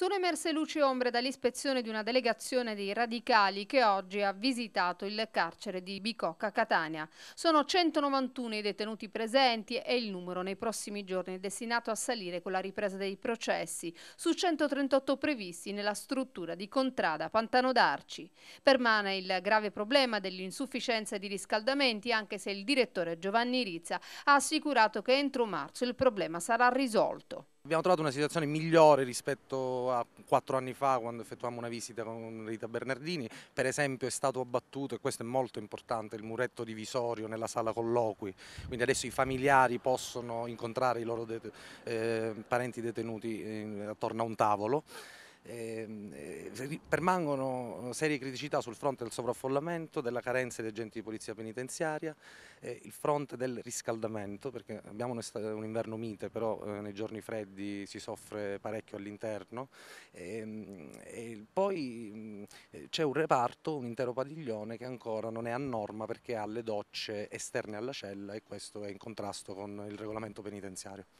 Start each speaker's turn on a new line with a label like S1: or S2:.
S1: Sono emerse luci e ombre dall'ispezione di una delegazione dei radicali che oggi ha visitato il carcere di Bicocca Catania. Sono 191 i detenuti presenti e il numero nei prossimi giorni è destinato a salire con la ripresa dei processi, su 138 previsti nella struttura di Contrada Pantano d'Arci. Permane il grave problema dell'insufficienza di riscaldamenti anche se il direttore Giovanni Rizza ha assicurato che entro marzo il problema sarà risolto.
S2: Abbiamo trovato una situazione migliore rispetto a quattro anni fa quando effettuammo una visita con Rita Bernardini, per esempio è stato abbattuto, e questo è molto importante, il muretto divisorio nella sala colloqui, quindi adesso i familiari possono incontrare i loro det eh, parenti detenuti eh, attorno a un tavolo. Ehm, eh, permangono eh, serie criticità sul fronte del sovraffollamento, della carenza di agenti di polizia penitenziaria, eh, il fronte del riscaldamento, perché abbiamo un, un inverno mite, però eh, nei giorni freddi si soffre parecchio all'interno. Ehm, poi mm, eh, c'è un reparto, un intero padiglione che ancora non è a norma perché ha le docce esterne alla cella e questo è in contrasto con il regolamento penitenziario.